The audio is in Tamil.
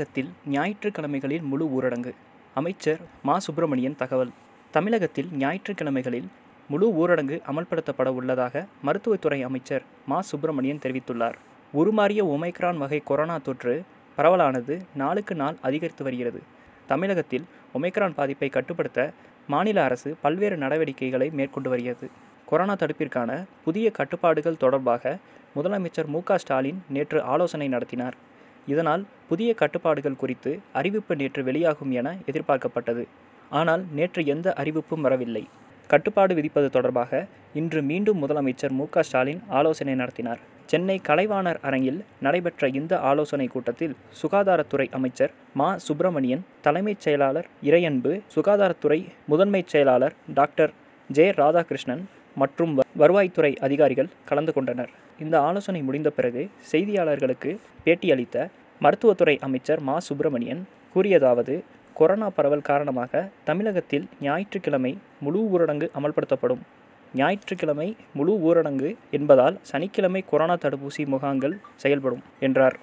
தமிழகத்தில் ஞாயிற்றுக்கிழமைகளில் முழு ஊரடங்கு அமைச்சர் மா சுப்பிரமணியன் தகவல் தமிழகத்தில் ஞாயிற்றுக்கிழமைகளில் முழு ஊரடங்கு அமல்படுத்தப்பட உள்ளதாக மருத்துவத்துறை அமைச்சர் மா சுப்பிரமணியன் தெரிவித்துள்ளார் உருமாறிய ஒமைக்ரான் வகை கொரோனா தொற்று பரவலானது நாளுக்கு நாள் அதிகரித்து வருகிறது தமிழகத்தில் ஒமைக்ரான் பாதிப்பை கட்டுப்படுத்த மாநில அரசு பல்வேறு நடவடிக்கைகளை மேற்கொண்டு வருகிறது கொரோனா தடுப்பிற்கான புதிய கட்டுப்பாடுகள் தொடர்பாக முதலமைச்சர் மு ஸ்டாலின் நேற்று ஆலோசனை நடத்தினார் இதனால் புதிய கட்டுப்பாடுகள் குறித்து அறிவிப்பு நேற்று வெளியாகும் என எதிர்பார்க்கப்பட்டது ஆனால் நேற்று எந்த அறிவிப்பும் வரவில்லை கட்டுப்பாடு விதிப்பது தொடர்பாக இன்று மீண்டும் முதலமைச்சர் மு ஸ்டாலின் ஆலோசனை நடத்தினார் சென்னை கலைவாணர் அரங்கில் நடைபெற்ற இந்த ஆலோசனை கூட்டத்தில் சுகாதாரத்துறை அமைச்சர் மா சுப்பிரமணியன் தலைமைச் செயலாளர் இறையன்பு சுகாதாரத்துறை முதன்மைச் செயலாளர் டாக்டர் ஜே ராதாகிருஷ்ணன் மற்றும் வருவாய்த்துறை அதிகாரிகள் கலந்து கொண்டனர் இந்த ஆலோசனை முடிந்த பிறகு செய்தியாளர்களுக்கு பேட்டியளித்த மருத்துவத்துறை அமைச்சர் மா சுப்பிரமணியன் கூறியதாவது கொரோனா பரவல் காரணமாக தமிழகத்தில் ஞாயிற்றுக்கிழமை முழு ஊரடங்கு அமல்படுத்தப்படும் ஞாயிற்றுக்கிழமை முழு ஊரடங்கு என்பதால் சனிக்கிழமை கொரோனா தடுப்பூசி முகாங்கள் செயல்படும் என்றார்